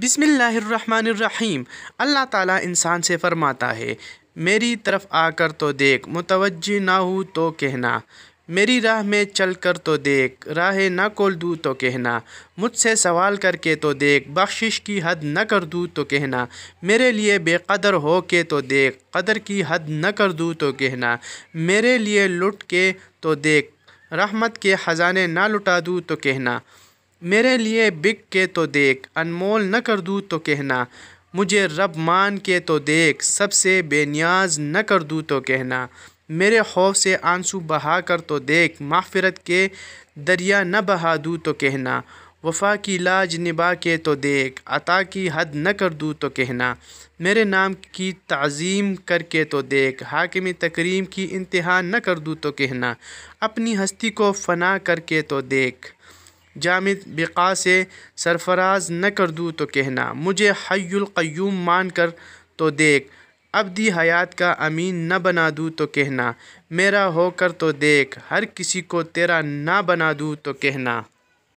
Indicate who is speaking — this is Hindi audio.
Speaker 1: बिसमीम अल्लाह ताला इंसान से फ़रमाता है मेरी तरफ आकर तो देख मुतवजह ना हो तो कहना मेरी राह में चल कर तो देख राह ना कोल दूँ तो कहना मुझसे सवाल करके तो देख बख्शिश की हद न कर दूँ तो कहना मेरे लिए बेकदर हो के तो देख कदर की हद न कर दूँ तो कहना मेरे लिए लुट के तो देख रहमत के ख़जाने ना लुटा दूँ तो कहना मेरे लिए बिक के तो देख अनमोल न कर दूँ तो कहना मुझे रब मान के तो देख सबसे बेनियाज न कर दूँ तो कहना मेरे खौफ से आंसू बहा कर तो देख माफ़रत के दरिया न बहा दूँ तो कहना वफा की लाज निभा के तो देख अता की हद न कर दूँ तो कहना मेरे नाम की तज़ीम करके तो देख हाकिम तकरीम की इंतहा न कर दूँ तो कहना अपनी हस्ती को फना करके तो देख जामिद बिका से सरफराज न कर दूँ तो कहना मुझे हयुलक़यूम मान कर तो देख अबदी हयात का अमीन न बना दूँ तो कहना मेरा होकर तो देख हर किसी को तेरा ना बना दूँ तो कहना